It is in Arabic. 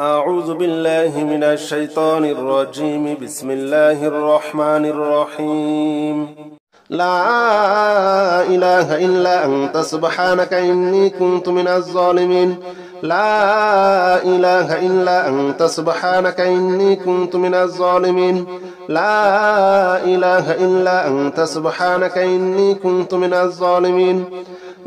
أعوذ بالله من الشيطان الرجيم بسم الله الرحمن الرحيم لا إله إلا أنت سبحانك إني كنت من الظالمين لا إله إلا أنت سبحانك إني كنت من الظالمين لا إله إلا أنت سبحانك إني كنت من الظالمين